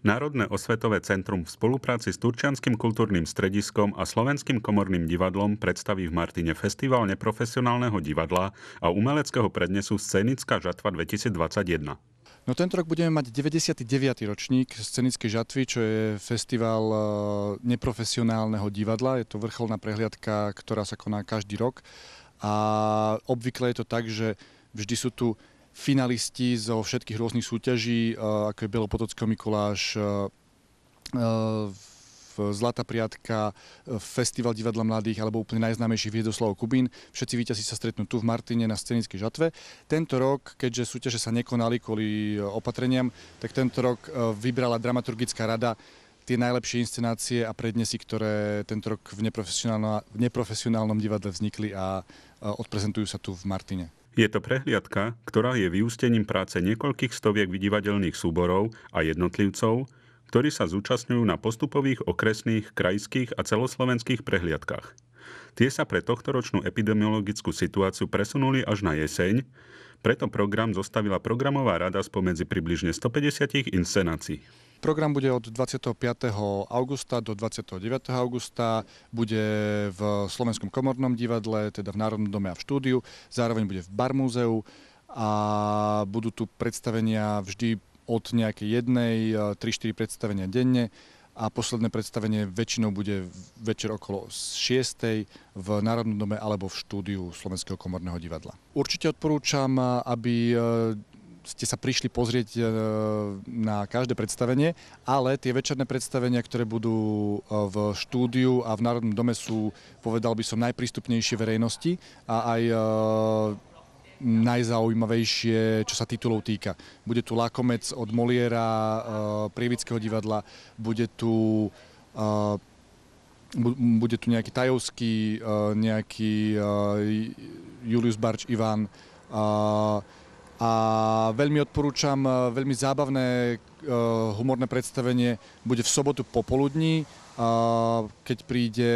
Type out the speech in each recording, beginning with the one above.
Národné osvetové centrum v spolupráci s Turčianským kultúrnym strediskom a Slovenským komorným divadlom predstaví v Martine festival neprofesionálneho divadla a umeleckého prednesu Scenická žatva 2021. No tento rok budeme mať 99. ročník scenické žatvy, čo je festival e, neprofesionálneho divadla. Je to vrcholná prehliadka, ktorá sa koná každý rok. A obvykle je to tak, že vždy sú tu finalisti zo všetkých rôznych súťaží, eh, ako je Belopotockého Mikuláš, eh, eh, Zlatá priatka, Festival divadla mladých alebo úplne najznámejší Viedoslav Kubín. Všetci víťazi sa stretnú tu v Martine na scenickej žatve. Tento rok, keďže súťaže sa nekonali kvôli opatreniam, tak tento rok vybrala dramaturgická rada tie najlepšie inscenácie a prednesy, ktoré tento rok v neprofesionálnom, v neprofesionálnom divadle vznikli a odprezentujú sa tu v Martine. Je to prehliadka, ktorá je vyústením práce niekoľkých stoviek vydivadelných súborov a jednotlivcov, ktorí sa zúčastňujú na postupových okresných, krajských a celoslovenských prehliadkach. Tie sa pre tohtoročnú epidemiologickú situáciu presunuli až na jeseň, preto program zostavila programová rada spomedzi približne 150 inscenácií. Program bude od 25. augusta do 29. augusta, bude v Slovenskom komornom divadle, teda v Národnom dome a v štúdiu, zároveň bude v Barmúzeu a budú tu predstavenia vždy od nejakej jednej, 3-4 e, predstavenia denne a posledné predstavenie väčšinou bude večer okolo 6. v Národnom dome alebo v štúdiu Slovenského komorného divadla. Určite odporúčam, aby e, ste sa prišli pozrieť e, na každé predstavenie, ale tie večerné predstavenia, ktoré budú e, v štúdiu a v Národnom dome sú, povedal by som, najprístupnejšie verejnosti a aj e, najzaujímavejšie, čo sa titulov týka. Bude tu Lakomec od Moliera, Prievického divadla, bude tu bude tu nejaký Tajovský, nejaký Julius Barč Ivan, a veľmi odporúčam e, veľmi zábavné e, humorné predstavenie. Bude v sobotu popoludní, e, keď príde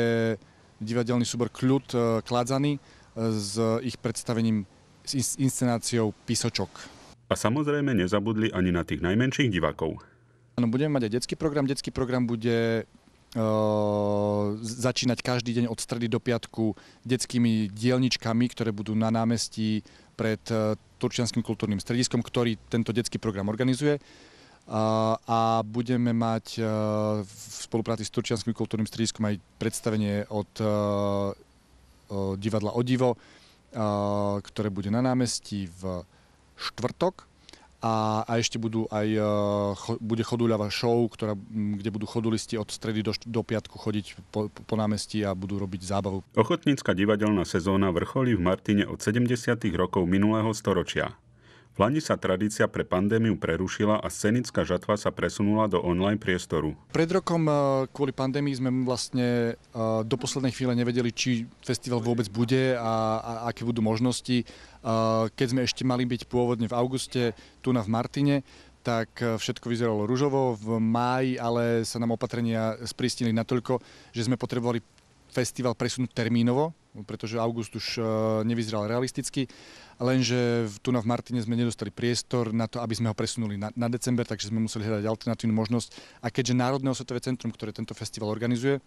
divadelný súbor Kľud Kladzany s ich predstavením, s inscenáciou Písočok. A samozrejme nezabudli ani na tých najmenších divákov. Áno, budeme mať aj detský program. Detský program bude e, začínať každý deň od stredy do piatku detskými dielničkami, ktoré budú na námestí pred e, Turčianským kultúrnym strediskom, ktorý tento detský program organizuje e, a budeme mať e, v spolupráci s Turčianským kultúrnym strediskom aj predstavenie od divadla Odivo, ktoré bude na námestí v štvrtok a, a ešte budú aj, e, cho, bude choduľava show, ktorá, kde budú chodulisti od stredy do, do piatku chodiť po, po námestí a budú robiť zábavu. Ochotnícka divadelná sezóna vrcholí v Martine od 70. rokov minulého storočia. V Lani sa tradícia pre pandémiu prerušila a scenická žatva sa presunula do online priestoru. Pred rokom eh, kvôli pandémii sme vlastne eh, do poslednej chvíle nevedeli, či festival vôbec bude a, a aké budú možnosti. Eh, keď sme ešte mali byť pôvodne v auguste tu na v Martine, tak všetko vyzeralo ružovo v máji, ale sa nám opatrenia sprístili natoľko, že sme potrebovali festival presunúť termínovo, pretože August už e, nevyzeral realisticky, lenže tu na v Martine sme nedostali priestor na to, aby sme ho presunuli na, na december, takže sme museli hľadať alternatívnu možnosť. A keďže Národné osvetové centrum, ktoré tento festival organizuje, e,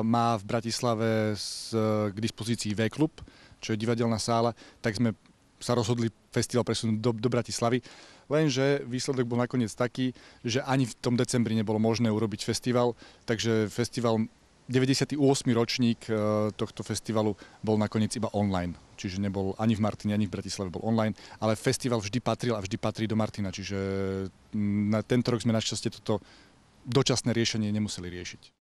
má v Bratislave z, e, k dispozícii V-klub, čo je divadelná sála, tak sme sa rozhodli festival presunúť do, do Bratislavy. Lenže výsledok bol nakoniec taký, že ani v tom decembri nebolo možné urobiť festival, takže festival 98. ročník e, tohto festivalu bol nakoniec iba online. Čiže nebol ani v Martine, ani v Bratislave bol online, ale festival vždy patril a vždy patrí do Martina. Čiže na tento rok sme našťastie toto dočasné riešenie nemuseli riešiť.